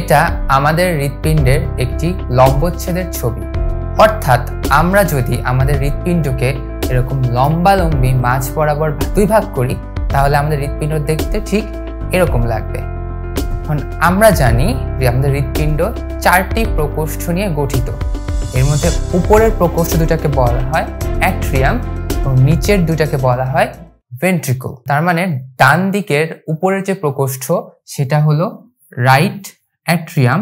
এটা আমাদের হৃৎপিণ্ডের একটি লম্বচ্ছেদের ছবি অর্থাৎ আমরা যদি আমাদের হৃৎপিণ্ডকে এরকম লম্বা লম্বি মাছ বরাবর দুই ভাগ করি তাহলে আমাদের হৃৎপিণ্ড দেখতে ঠিক এরকম লাগবে এখন আমরা জানি যে আমাদের হৃৎপিণ্ড চারটি প্রকোষ্ঠ নিয়ে গঠিত এর মধ্যে উপরের প্রকোষ্ঠ দুটাকে বলা হয় অ্যাট্রিয়াম এবং নিচের দুটাকে বলা হয় ভেন্ট্রিকল তার মানে ডান দিকের উপরের যে প্রকোষ্ঠ সেটা হলো রাইট অ্যাট্রিয়াম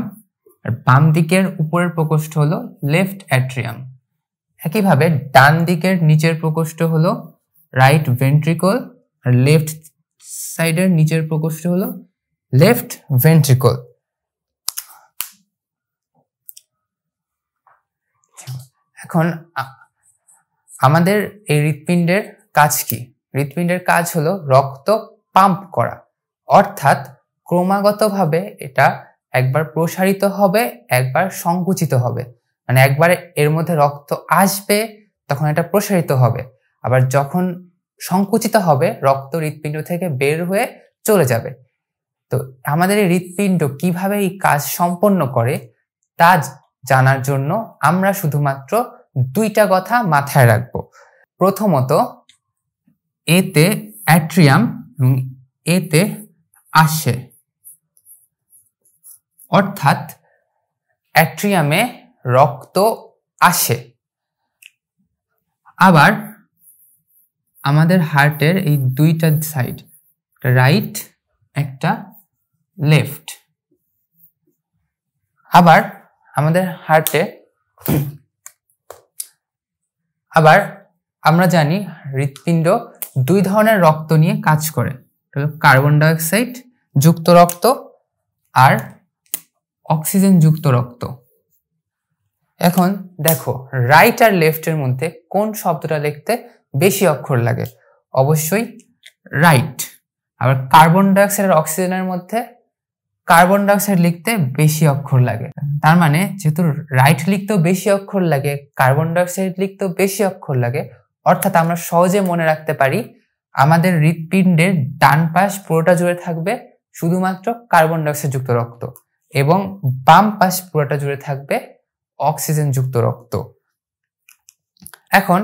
আর বাম দিকের উপরের প্রকোষ্ঠ হলো লেফট অ্যাট্রিয়াম একইভাবে ডান দিকের নিচের প্রকোষ্ঠ হলো রাইট ভেন্ট্রিকল আর লেফট সাইডের নিচের প্রকোষ্ঠ হলো লেফট ভেন্ট্রিকল এখন আমাদের এই হৃৎপিণ্ডের কাজ কি হৃৎপিণ্ডের কাজ হলো রক্ত পাম্প করা অর্থাৎ ক্রমাগতভাবে এটা একবার প্রসারিত হবে একবার সংকুচিত হবে মানে একবার এর মধ্যে রক্ত আসবে তখন এটা প্রসারিত হবে আবার যখন সংকুচিত হবে রক্ত হৃৎপিণ্ড থেকে বের হয়ে চলে যাবে তো আমাদের এই হৃৎপিণ্ড কিভাবে এই কাজ সম্পন্ন করে তা জানার জন্য আমরা শুধুমাত্র দুইটা কথা মাথায় রাখব প্রথমত এতে অ্যাট্রিয়াম এবং এতে আসে অর্থাৎ অ্যাট্রিয়ামে রক্ত আসে আবার আমাদের হার্টের এই দুইটা সাইড রাইট একটা লেফট আবার আমাদের হার্টে আবার আমরা জানি হৃৎপিণ্ড দুই ধরনের রক্ত নিয়ে কাজ করে কার্বন ডাইঅক্সাইড যুক্ত রক্ত আর অক্সিজেনযুক্ত রক্ত এখন দেখো রাইট আর লেফটের মধ্যে কোন শব্দটা লিখতে বেশি অক্ষর লাগে অবশ্যই রাইট আবার কার্বন ডাইঅক্সাইড আর অক্সিজেনের মধ্যে কার্বন ডাইঅক্সাইড লিখতে বেশি অক্ষর লাগে তার মানে যেহেতু রাইট লিখতেও বেশি অক্ষর লাগে কার্বন ডাইঅক্সাইড লিখতেও বেশি অক্ষর লাগে অর্থাৎ আমরা সহজে মনে রাখতে পারি আমাদের হৃৎপিণ্ডের ডান পাশ পুরোটা জুড়ে থাকবে শুধুমাত্র কার্বন ডাইঅক্সাইড যুক্ত রক্ত এবং বাম পাশ পুরোটা জুড়ে থাকবে অক্সিজেন যুক্ত রক্ত এখন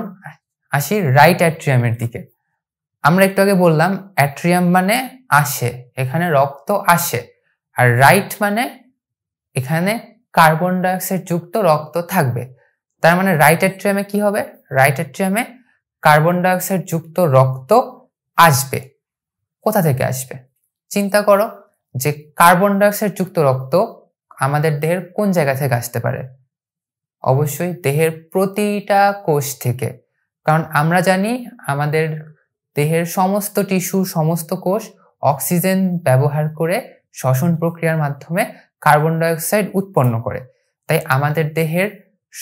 আসি রাইট অ্যাট্রিয়ামের দিকে আমরা একটু আগে বললাম অ্যাট্রিয়াম মানে আসে এখানে রক্ত আসে আর রাইট মানে এখানে কার্বন ডাইঅক্সাইড যুক্ত রক্ত থাকবে তার মানে রাইট অ্যাট্রিয়ামে কি হবে রাইট অ্যাট্রিয়ামে কার্বন ডাইঅক্সাইড যুক্ত রক্ত আসবে কোথা থেকে আসবে চিন্তা করো যে কার্বন ডাইঅক্সাইড যুক্ত রক্ত আমাদের দেহের কোন জায়গা থেকে আসতে পারে অবশ্যই দেহের প্রতিটা কোষ থেকে কারণ আমরা জানি আমাদের দেহের সমস্ত টিস্যু সমস্ত কোষ অক্সিজেন ব্যবহার করে শ্বসন প্রক্রিয়ার মাধ্যমে কার্বন ডাইঅক্সাইড উৎপন্ন করে তাই আমাদের দেহের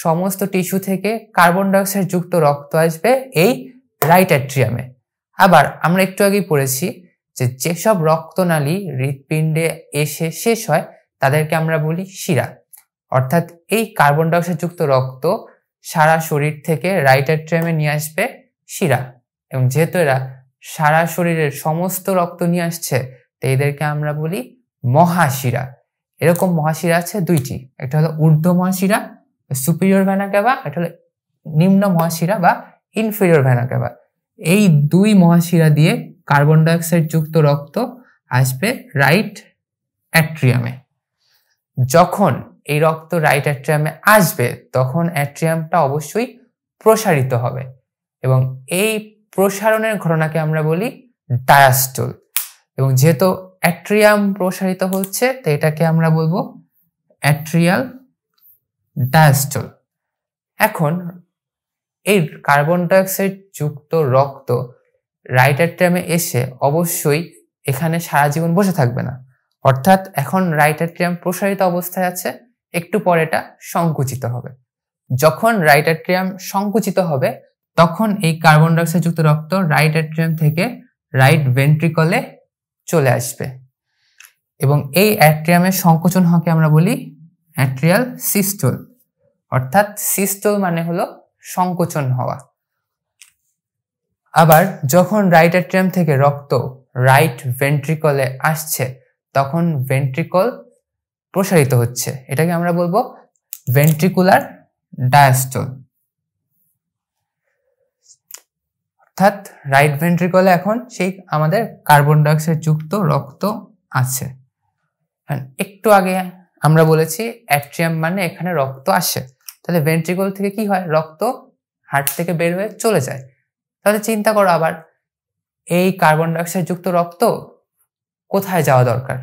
সমস্ত টিস্যু থেকে কার্বন ডাইঅক্সাইড যুক্ত রক্ত আসবে এই রাইট অ্যাট্রিয়ামে আবার আমরা একটু আগেই পড়েছি যে যেসব রক্তনালী হৃৎপিণ্ডে এসে শেষ হয় তাদেরকে আমরা বলি শিরা অর্থাৎ এই কার্বন ডাইঅক্সাইডযুক্ত রক্ত সারা শরীর থেকে রাইটার ট্রেমে নিয়ে আসবে শিরা এবং যেহেতু এরা সারা শরীরের সমস্ত রক্ত নিয়ে আসছে তো এদেরকে আমরা বলি মহাশিরা এরকম মহাশিরা আছে দুইটি একটা হলো ঊর্ধ্ব মহাশিরা সুপিরিয়র ভ্যানা একটা হলো নিম্ন মহাশিরা বা ইনফেরিয়র ভ্যানা এই দুই মহাশিরা দিয়ে কার্বন ডাইঅক্সাইড যুক্ত রক্ত আসবে রাইট অ্যাট্রিয়ামে যখন এই রক্ত রাইট অ্যাট্রিয়ামে আসবে তখন অ্যাট্রিয়ামটা অবশ্যই প্রসারিত হবে এবং এই প্রসারণের ঘটনাকে আমরা বলি ডায়াস্টল এবং যেহেতু অ্যাট্রিয়াম প্রসারিত হচ্ছে তো এটাকে আমরা বলবো অ্যাট্রিয়াল ডায়াস্টল এখন এই কার্বন ডাইঅক্সাইড যুক্ত রক্ত রাইটার ট্রামে এসে অবশ্যই এখানে সারা জীবন বসে থাকবে না অর্থাৎ এখন রাইটার ট্রাম প্রসারিত অবস্থায় আছে একটু পর এটা সংকুচিত হবে যখন রাইটার ট্রাম সংকুচিত হবে তখন এই কার্বন ডাইঅক্সাইড যুক্ত রক্ত রাইটার ট্রাম থেকে রাইট ভেন্ট্রিকলে চলে আসবে এবং এই অ্যাট্রিয়ামের সংকোচন হকে আমরা বলি অ্যাট্রিয়াল সিস্টোল অর্থাৎ সিস্টোল মানে হলো সংকোচন হওয়া আবার যখন রাইট অ্যাট্রিয়াম থেকে রক্ত রাইট ভেন্ট্রিকলে আসছে তখন ভেন্ট্রিকল প্রসারিত হচ্ছে এটাকে আমরা বলবো ভেন্ট্রিকুলার ডায়াস্টল অর্থাৎ রাইট ভেন্ট্রিকলে এখন সেই আমাদের কার্বন ডাইঅক্সাইড যুক্ত রক্ত আছে একটু আগে আমরা বলেছি অ্যাট্রিয়াম মানে এখানে রক্ত আসে তাহলে ভেন্ট্রিকল থেকে কি হয় রক্ত হার্ট থেকে বের হয়ে চলে যায় তাহলে চিন্তা করো আবার এই কার্বন ডাইঅক্সাইড যুক্ত রক্ত কোথায় যাওয়া দরকার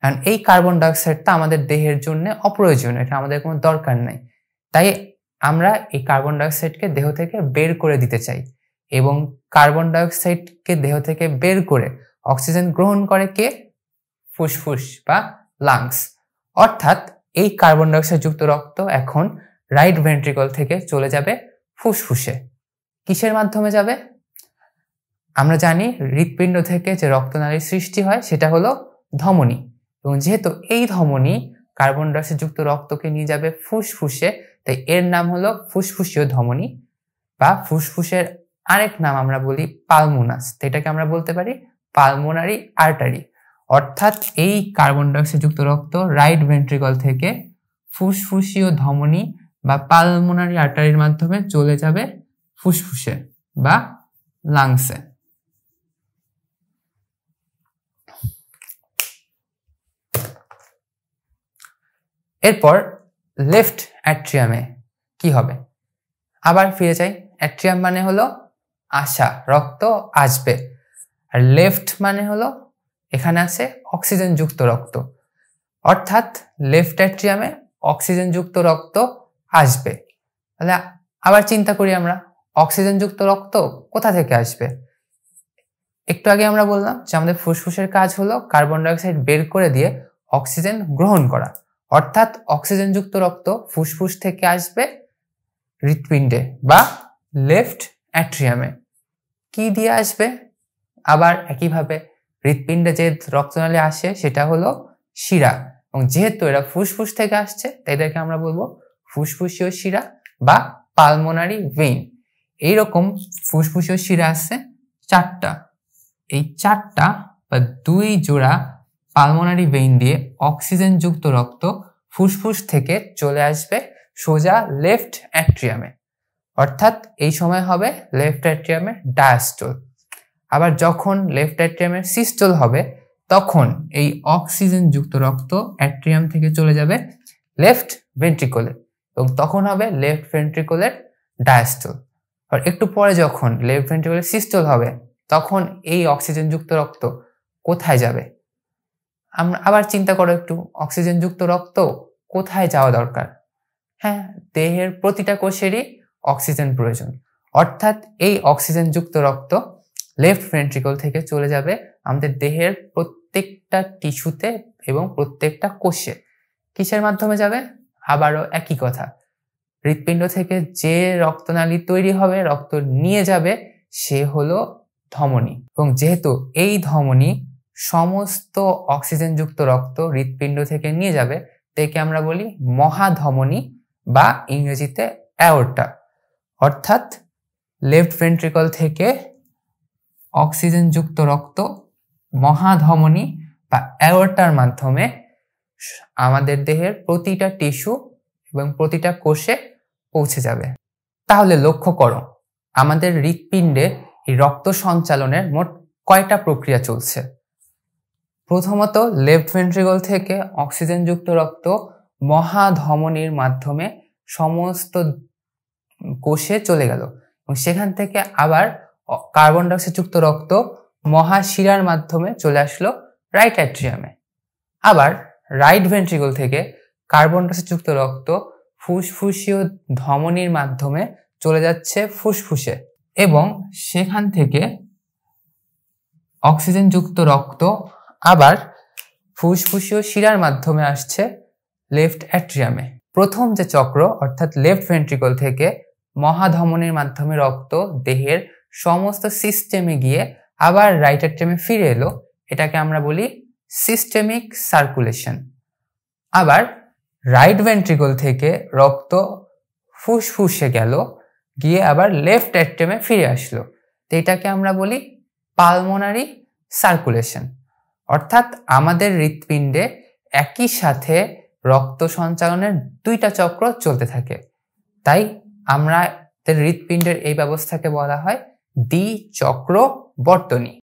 কারণ এই কার্বন ডাইঅক্সাইডটা আমাদের দেহের জন্য অপ্রয়োজনীয় এটা আমাদের কোনো দরকার নাই তাই আমরা এই কার্বন ডাইঅক্সাইডকে দেহ থেকে বের করে দিতে চাই এবং কার্বন ডাইঅক্সাইডকে দেহ থেকে বের করে অক্সিজেন গ্রহণ করে কে ফুসফুস বা লাংস অর্থাৎ এই কার্বন ডাইঅক্সাইড যুক্ত রক্ত এখন রাইট ভেন্ট্রিকল থেকে চলে যাবে ফুসফুসে কিসের মাধ্যমে যাবে আমরা জানি হৃৎপিণ্ড থেকে যে রক্তনালীর সৃষ্টি হয় সেটা হলো ধমনী এবং যেহেতু এই ধমনী কার্বন যুক্ত রক্তকে নিয়ে যাবে ফুসফুসে তাই এর নাম হলো ফুসফুসীয় ধমনী বা ফুসফুসের আরেক নাম আমরা বলি পালমোনাস এটাকে আমরা বলতে পারি পালমোনারি আর্টারি অর্থাৎ এই কার্বন যুক্ত রক্ত রাইট ভেন্ট্রিকল থেকে ফুসফুসীয় ধমনী বা পালমোনারি আর্টারির মাধ্যমে চলে যাবে ফুসফুসে বা লাংসে এরপর লেফট অ্যাট্রিয়ামে কি হবে আবার ফিরে যাই অ্যাট্রিয়াম মানে হলো আশা রক্ত আসবে আর লেফট মানে হলো এখানে আছে অক্সিজেনযুক্ত রক্ত অর্থাৎ লেফট অ্যাট্রিয়ামে অক্সিজেনযুক্ত রক্ত আসবে তাহলে আবার চিন্তা করি আমরা অক্সিজেনযুক্ত রক্ত কোথা থেকে আসবে একটু আগে আমরা বললাম যে আমাদের ফুসফুসের কাজ হলো কার্বন ডাইঅক্সাইড বের করে দিয়ে অক্সিজেন গ্রহণ করা অর্থাৎ অক্সিজেনযুক্ত রক্ত ফুসফুস থেকে আসবে হৃৎপিণ্ডে বা লেফট অ্যাট্রিয়ামে কি দিয়ে আসবে আবার একইভাবে হৃৎপিণ্ডে যে রক্তনালী আসে সেটা হলো শিরা এবং যেহেতু এরা ফুসফুস থেকে আসছে তাই এদেরকে আমরা বলবো ফুসফুসীয় শিরা বা পালমোনারি ভেইন এইরকম ফুসফুসের শিরা আছে চারটা এই চারটা বা দুই জোড়া পালমোনারি ভেইন দিয়ে অক্সিজেনযুক্ত রক্ত ফুসফুস থেকে চলে আসবে সোজা লেফট অ্যাট্রিয়ামে অর্থাৎ এই সময় হবে লেফট অ্যাট্রিয়ামের ডায়াস্টোল আবার যখন লেফট অ্যাট্রিয়ামের সিস্টোল হবে তখন এই অক্সিজেন যুক্ত রক্ত অ্যাট্রিয়াম থেকে চলে যাবে লেফট ভেন্ট্রিকলে এবং তখন হবে লেফট ভেন্ট্রিকোলের ডায়াস্টোল আর একটু পরে যখন লেফট ভেন্ট্রিকুলার সিস্টল হবে তখন এই অক্সিজেনযুক্ত রক্ত কোথায় যাবে আমরা আবার চিন্তা করো একটু অক্সিজেনযুক্ত রক্ত কোথায় যাওয়া দরকার হ্যাঁ দেহের প্রতিটা কোষেরই অক্সিজেন প্রয়োজন অর্থাৎ এই অক্সিজেনযুক্ত রক্ত লেফট ভেন্ট্রিকল থেকে চলে যাবে আমাদের দেহের প্রত্যেকটা টিস্যুতে এবং প্রত্যেকটা কোষে কিসের মাধ্যমে যাবে আবারও একই কথা হৃৎপিণ্ড থেকে যে রক্তনালী তৈরি হবে রক্ত নিয়ে যাবে সে হলো ধমনী এবং যেহেতু এই ধমনী সমস্ত অক্সিজেনযুক্ত রক্ত হৃৎপিণ্ড থেকে নিয়ে যাবে তাকে আমরা বলি মহাধমনী বা ইংরেজিতে অ্যাওর্টা অর্থাৎ লেফট ভেন্ট্রিকল থেকে অক্সিজেনযুক্ত রক্ত মহাধমনী বা অ্যাওর্টার মাধ্যমে আমাদের দেহের প্রতিটা টিস্যু এবং প্রতিটা কোষে পৌঁছে যাবে তাহলে লক্ষ্য করো আমাদের হৃৎপিণ্ডে এই রক্ত সঞ্চালনের মোট কয়টা প্রক্রিয়া চলছে প্রথমত লেফট ভেন্ট্রিগল থেকে অক্সিজেনযুক্ত রক্ত মহাধমনির মাধ্যমে সমস্ত কোষে চলে গেল এবং সেখান থেকে আবার কার্বন ডাইঅক্সাইডযুক্ত রক্ত মহাশিরার মাধ্যমে চলে আসলো রাইট অ্যাট্রিয়ামে আবার রাইট ভেন্ট্রিগল থেকে কার্বন ডাইঅক্সাইডযুক্ত রক্ত ফুসফুসীয় ধমনির মাধ্যমে চলে যাচ্ছে ফুসফুসে এবং সেখান থেকে অক্সিজেনযুক্ত রক্ত আবার ফুসফুসীয় শিরার মাধ্যমে আসছে লেফট অ্যাট্রিয়ামে প্রথম যে চক্র অর্থাৎ লেফট ভেন্ট্রিকল থেকে মহাধমনের মাধ্যমে রক্ত দেহের সমস্ত সিস্টেমে গিয়ে আবার রাইট অ্যাট্রিয়ামে ফিরে এলো এটাকে আমরা বলি সিস্টেমিক সার্কুলেশন আবার রাইট ভেন্ট্রিকল থেকে রক্ত ফুসফুসে গেল গিয়ে আবার লেফট অ্যাট্রেমে ফিরে আসলো তো এটাকে আমরা বলি পালমোনারি সার্কুলেশন অর্থাৎ আমাদের হৃৎপিণ্ডে একই সাথে রক্ত সঞ্চালনের দুইটা চক্র চলতে থাকে তাই আমরা হৃৎপিণ্ডের এই ব্যবস্থাকে বলা হয় দ্বি চক্র বর্তনী